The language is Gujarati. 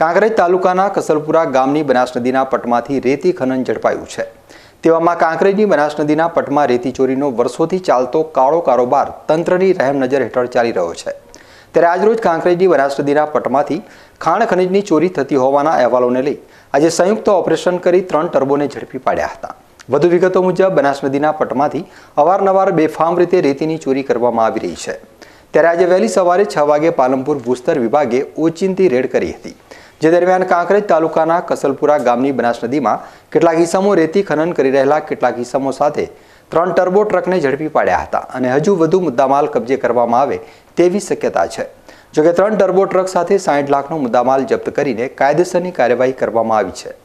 કાંકરેજ તાલુકાના કસલપુરા ગામની બનાસ નદીના પટમાંથી રેતી ખનન ઝડપાયું છે તેવામાં કાંકરેજની બનાસ નદીના પટમાં રેતી ચોરીનો વર્ષોથી ચાલતો કાળો કારોબાર તંત્રની રહેમ નજર હેઠળ ચાલી રહ્યો છે ત્યારે આજરોજ કાંકરેજની બનાસ નદીના પટમાંથી ખાણ ખનિજની ચોરી થતી હોવાના અહેવાલોને લઈ આજે સંયુક્ત ઓપરેશન કરી ત્રણ ટર્બોને ઝડપી પાડ્યા હતા વધુ વિગતો મુજબ બનાસ નદીના પટમાંથી અવારનવાર બેફામ રીતે રેતીની ચોરી કરવામાં આવી રહી છે ત્યારે આજે વહેલી સવારે છ વાગે પાલનપુર ભૂસ્તર વિભાગે ઓચિંતી રેડ કરી હતી જે દરમિયાન કાંકરેજ તાલુકાના કસલપુરા ગામની બનાસ નદીમાં કેટલાક ઈસમો રેતી ખનન કરી રહેલા કેટલાક ઈસમો સાથે ત્રણ ટર્બો ટ્રકને ઝડપી પાડ્યા હતા અને હજુ વધુ મુદ્દામાલ કબજે કરવામાં આવે તેવી શક્યતા છે જોકે ત્રણ ટર્બો ટ્રક સાથે સાઠ લાખનો મુદ્દામાલ જપ્ત કરીને કાયદેસરની કાર્યવાહી કરવામાં આવી છે